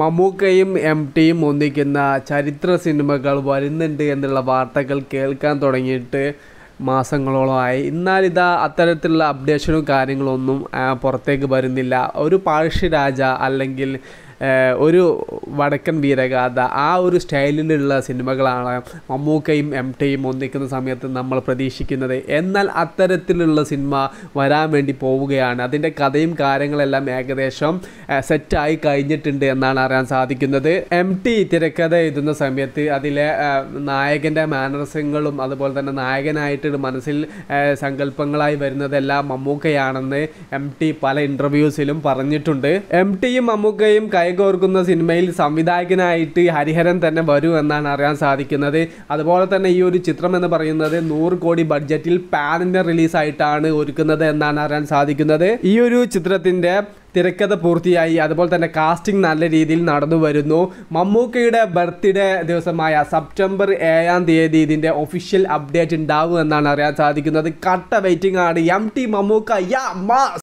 മമ്മൂക്കയും M ടിയും ഒന്നിക്കുന്ന ചരിത്ര സിനിമകൾ വരുന്നുണ്ട് എന്നുള്ള വാർത്തകൾ കേൾക്കാൻ തുടങ്ങിയിട്ട് മാസങ്ങളോളമായി എന്നാൽ ഇതാ അത്തരത്തിലുള്ള അപ്ഡേഷനും കാര്യങ്ങളൊന്നും പുറത്തേക്ക് വരുന്നില്ല ഒരു പാഴ്ശ്യരാജ അല്ലെങ്കിൽ ഒരു വടക്കൻ വീരഗാഥ ആ ഒരു സ്റ്റൈലിലുള്ള സിനിമകളാണ് മമ്മൂക്കയും എം ടിയും ഒന്നിക്കുന്ന സമയത്ത് നമ്മൾ പ്രതീക്ഷിക്കുന്നത് എന്നാൽ അത്തരത്തിലുള്ള സിനിമ വരാൻ വേണ്ടി പോവുകയാണ് അതിൻ്റെ കഥയും കാര്യങ്ങളെല്ലാം ഏകദേശം സെറ്റായി കഴിഞ്ഞിട്ടുണ്ട് എന്നാണ് അറിയാൻ സാധിക്കുന്നത് എം ടി തിരക്കഥ എഴുതുന്ന സമയത്ത് അതിലെ നായകൻ്റെ മാനസങ്ങളും അതുപോലെ തന്നെ നായകനായിട്ട് മനസ്സിൽ സങ്കല്പങ്ങളായി വരുന്നതെല്ലാം മമ്മൂക്കയാണെന്ന് എം ടി പല ഇൻ്റർവ്യൂസിലും പറഞ്ഞിട്ടുണ്ട് എം ടിയും മമ്മൂക്കയും കൈ തേങ്ങോർക്കുന്ന സിനിമയിൽ സംവിധായകനായിട്ട് ഹരിഹരൻ തന്നെ എന്നാണ് അറിയാൻ സാധിക്കുന്നത് അതുപോലെ തന്നെ ഈ ഒരു ചിത്രം എന്ന് പറയുന്നത് നൂറ് കോടി ബഡ്ജറ്റിൽ പാനിൻ്റെ റിലീസായിട്ടാണ് ഒരുക്കുന്നത് എന്നാണ് അറിയാൻ സാധിക്കുന്നത് ഈ ഒരു ചിത്രത്തിൻ്റെ തിരക്കഥ പൂർത്തിയായി അതുപോലെ തന്നെ കാസ്റ്റിംഗ് നല്ല രീതിയിൽ നടന്നു വരുന്നു മമ്മൂക്കയുടെ ബർത്ത്ഡേ ദിവസമായ സെപ്റ്റംബർ ഏഴാം തീയതി ഇതിൻ്റെ ഒഫീഷ്യൽ അപ്ഡേറ്റ് ഉണ്ടാവും എന്നാണ് അറിയാൻ സാധിക്കുന്നത് കട്ട വെയിറ്റിംഗ് ആണ് എം ടി മമ്മൂക്ക യാ മാ